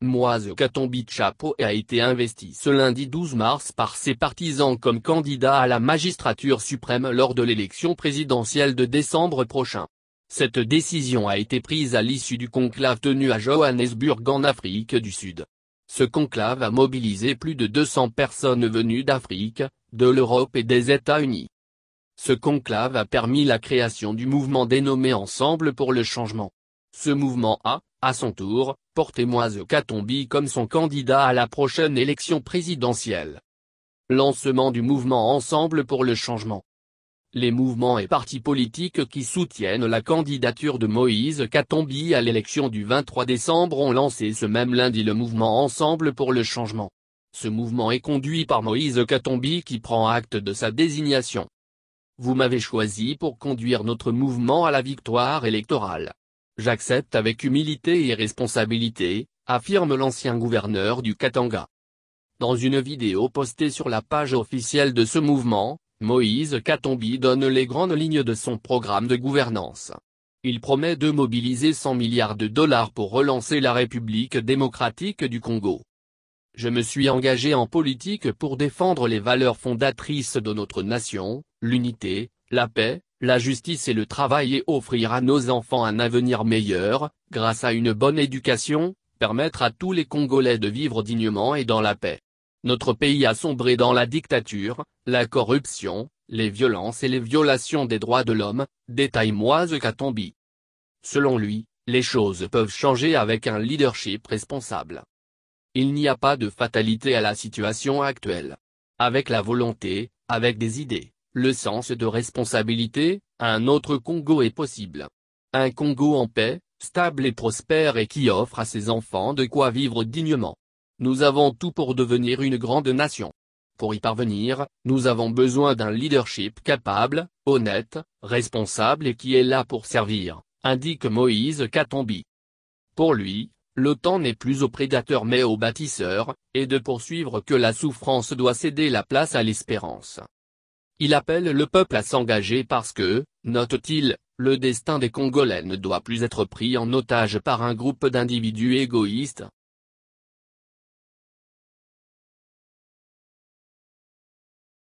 Moise Katombi Chapeau a été investi ce lundi 12 mars par ses partisans comme candidat à la magistrature suprême lors de l'élection présidentielle de décembre prochain. Cette décision a été prise à l'issue du conclave tenu à Johannesburg en Afrique du Sud. Ce conclave a mobilisé plus de 200 personnes venues d'Afrique, de l'Europe et des États-Unis. Ce conclave a permis la création du mouvement dénommé Ensemble pour le changement. Ce mouvement a, à son tour, portez-moi Katombi comme son candidat à la prochaine élection présidentielle. Lancement du mouvement Ensemble pour le changement. Les mouvements et partis politiques qui soutiennent la candidature de Moïse Katombi à l'élection du 23 décembre ont lancé ce même lundi le mouvement Ensemble pour le changement. Ce mouvement est conduit par Moïse Katombi qui prend acte de sa désignation. Vous m'avez choisi pour conduire notre mouvement à la victoire électorale. J'accepte avec humilité et responsabilité, affirme l'ancien gouverneur du Katanga. Dans une vidéo postée sur la page officielle de ce mouvement, Moïse Katombi donne les grandes lignes de son programme de gouvernance. Il promet de mobiliser 100 milliards de dollars pour relancer la République démocratique du Congo. Je me suis engagé en politique pour défendre les valeurs fondatrices de notre nation, l'unité, la paix, la justice et le travail et offrir à nos enfants un avenir meilleur, grâce à une bonne éducation, permettre à tous les Congolais de vivre dignement et dans la paix. Notre pays a sombré dans la dictature, la corruption, les violences et les violations des droits de l'homme, détaille Moise Katombi. Selon lui, les choses peuvent changer avec un leadership responsable. Il n'y a pas de fatalité à la situation actuelle. Avec la volonté, avec des idées, le sens de responsabilité, un autre Congo est possible. Un Congo en paix, stable et prospère et qui offre à ses enfants de quoi vivre dignement. Nous avons tout pour devenir une grande nation. Pour y parvenir, nous avons besoin d'un leadership capable, honnête, responsable et qui est là pour servir, indique Moïse Katombi. Pour lui, l'OTAN n'est plus aux prédateurs mais aux bâtisseurs, et de poursuivre que la souffrance doit céder la place à l'espérance. Il appelle le peuple à s'engager parce que, note-t-il, le destin des Congolais ne doit plus être pris en otage par un groupe d'individus égoïstes,